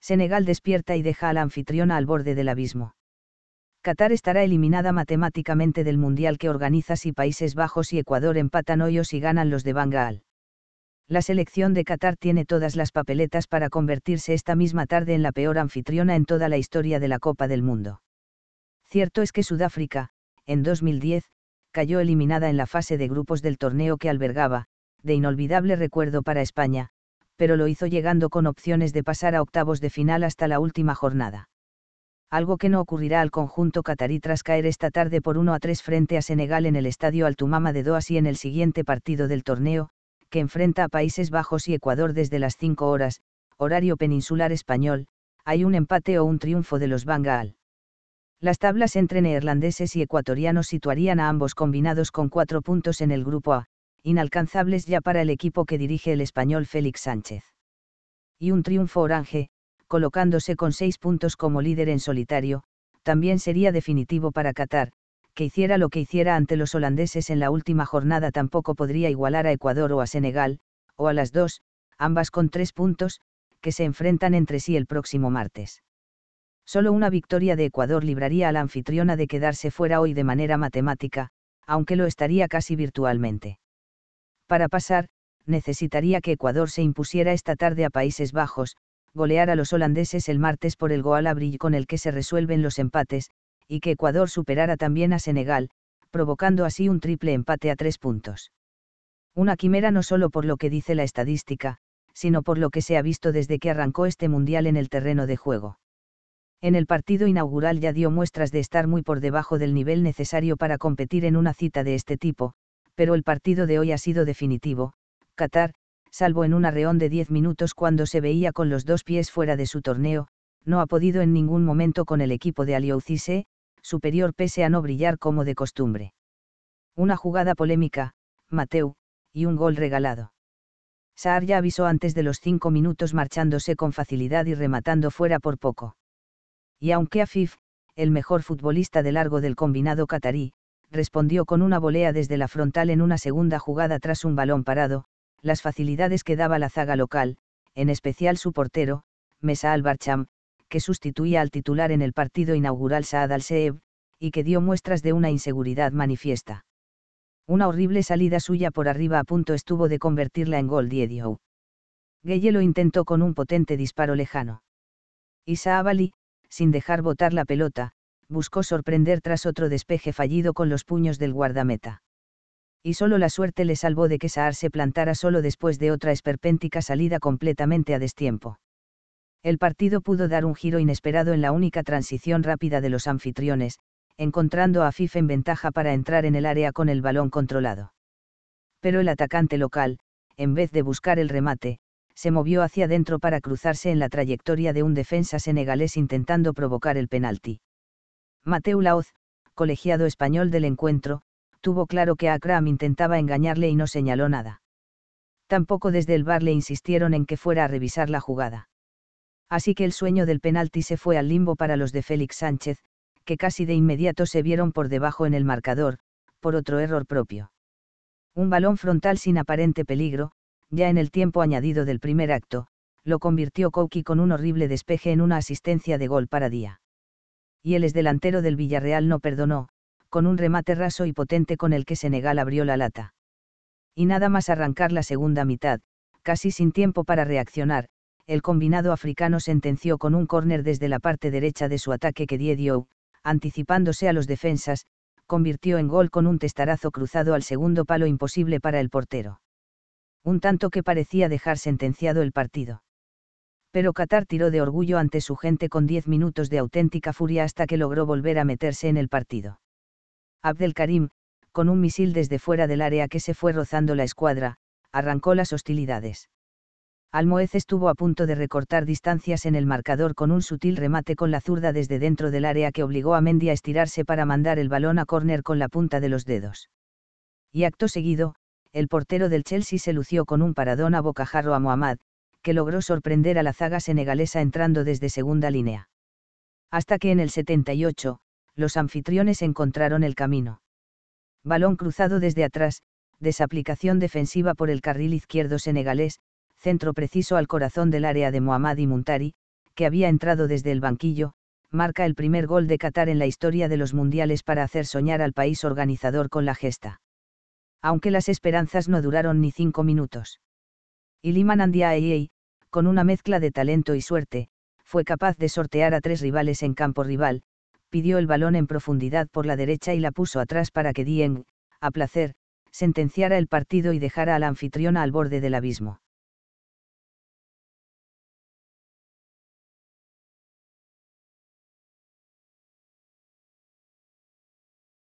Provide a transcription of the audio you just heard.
Senegal despierta y deja a la anfitriona al borde del abismo. Qatar estará eliminada matemáticamente del Mundial que organiza si Países Bajos y Ecuador empatan hoyos y ganan los de Bangal. La selección de Qatar tiene todas las papeletas para convertirse esta misma tarde en la peor anfitriona en toda la historia de la Copa del Mundo. Cierto es que Sudáfrica, en 2010, cayó eliminada en la fase de grupos del torneo que albergaba, de inolvidable recuerdo para España, pero lo hizo llegando con opciones de pasar a octavos de final hasta la última jornada. Algo que no ocurrirá al conjunto catarí tras caer esta tarde por 1 a 3 frente a Senegal en el estadio Altumama de Doha y en el siguiente partido del torneo, que enfrenta a Países Bajos y Ecuador desde las 5 horas, horario peninsular español, hay un empate o un triunfo de los Bangal. Las tablas entre neerlandeses y ecuatorianos situarían a ambos combinados con cuatro puntos en el grupo A, inalcanzables ya para el equipo que dirige el español Félix Sánchez. Y un triunfo orange, colocándose con seis puntos como líder en solitario, también sería definitivo para Qatar, que hiciera lo que hiciera ante los holandeses en la última jornada tampoco podría igualar a Ecuador o a Senegal, o a las dos, ambas con tres puntos, que se enfrentan entre sí el próximo martes. Solo una victoria de Ecuador libraría a la anfitriona de quedarse fuera hoy de manera matemática, aunque lo estaría casi virtualmente. Para pasar, necesitaría que Ecuador se impusiera esta tarde a Países Bajos, golear a los holandeses el martes por el goal abril con el que se resuelven los empates, y que Ecuador superara también a Senegal, provocando así un triple empate a tres puntos. Una quimera no solo por lo que dice la estadística, sino por lo que se ha visto desde que arrancó este mundial en el terreno de juego. En el partido inaugural ya dio muestras de estar muy por debajo del nivel necesario para competir en una cita de este tipo, pero el partido de hoy ha sido definitivo, Qatar, salvo en un arreón de 10 minutos cuando se veía con los dos pies fuera de su torneo, no ha podido en ningún momento con el equipo de Alioucise, superior pese a no brillar como de costumbre. Una jugada polémica, Mateu, y un gol regalado. Saar ya avisó antes de los cinco minutos marchándose con facilidad y rematando fuera por poco. Y aunque Afif, el mejor futbolista de largo del combinado catarí, respondió con una volea desde la frontal en una segunda jugada tras un balón parado, las facilidades que daba la zaga local, en especial su portero, Mesa Albarcham, que sustituía al titular en el partido inaugural Saad Al-Seeb, y que dio muestras de una inseguridad manifiesta. Una horrible salida suya por arriba a punto estuvo de convertirla en gol Diedio. Gueye lo intentó con un potente disparo lejano. Isaabali, sin dejar botar la pelota, buscó sorprender tras otro despeje fallido con los puños del guardameta. Y solo la suerte le salvó de que Saar se plantara solo después de otra esperpéntica salida completamente a destiempo. El partido pudo dar un giro inesperado en la única transición rápida de los anfitriones, encontrando a Fif en ventaja para entrar en el área con el balón controlado. Pero el atacante local, en vez de buscar el remate, se movió hacia adentro para cruzarse en la trayectoria de un defensa senegalés intentando provocar el penalti. Mateu Laoz, colegiado español del encuentro, tuvo claro que Akram intentaba engañarle y no señaló nada. Tampoco desde el bar le insistieron en que fuera a revisar la jugada. Así que el sueño del penalti se fue al limbo para los de Félix Sánchez, que casi de inmediato se vieron por debajo en el marcador, por otro error propio. Un balón frontal sin aparente peligro, ya en el tiempo añadido del primer acto, lo convirtió Kouki con un horrible despeje en una asistencia de gol para Día y el delantero del Villarreal no perdonó, con un remate raso y potente con el que Senegal abrió la lata. Y nada más arrancar la segunda mitad, casi sin tiempo para reaccionar, el combinado africano sentenció con un córner desde la parte derecha de su ataque que Dio, anticipándose a los defensas, convirtió en gol con un testarazo cruzado al segundo palo imposible para el portero. Un tanto que parecía dejar sentenciado el partido pero Qatar tiró de orgullo ante su gente con 10 minutos de auténtica furia hasta que logró volver a meterse en el partido. Abdel Karim, con un misil desde fuera del área que se fue rozando la escuadra, arrancó las hostilidades. Almoez estuvo a punto de recortar distancias en el marcador con un sutil remate con la zurda desde dentro del área que obligó a Mendy a estirarse para mandar el balón a córner con la punta de los dedos. Y acto seguido, el portero del Chelsea se lució con un paradón a bocajarro a Mohamed, que logró sorprender a la zaga senegalesa entrando desde segunda línea. Hasta que en el 78, los anfitriones encontraron el camino. Balón cruzado desde atrás, desaplicación defensiva por el carril izquierdo senegalés, centro preciso al corazón del área de Mohamed Muntari, que había entrado desde el banquillo, marca el primer gol de Qatar en la historia de los mundiales para hacer soñar al país organizador con la gesta. Aunque las esperanzas no duraron ni cinco minutos. Iliman Aiei, con una mezcla de talento y suerte, fue capaz de sortear a tres rivales en campo rival, pidió el balón en profundidad por la derecha y la puso atrás para que Dieng, a placer, sentenciara el partido y dejara al anfitrión al borde del abismo.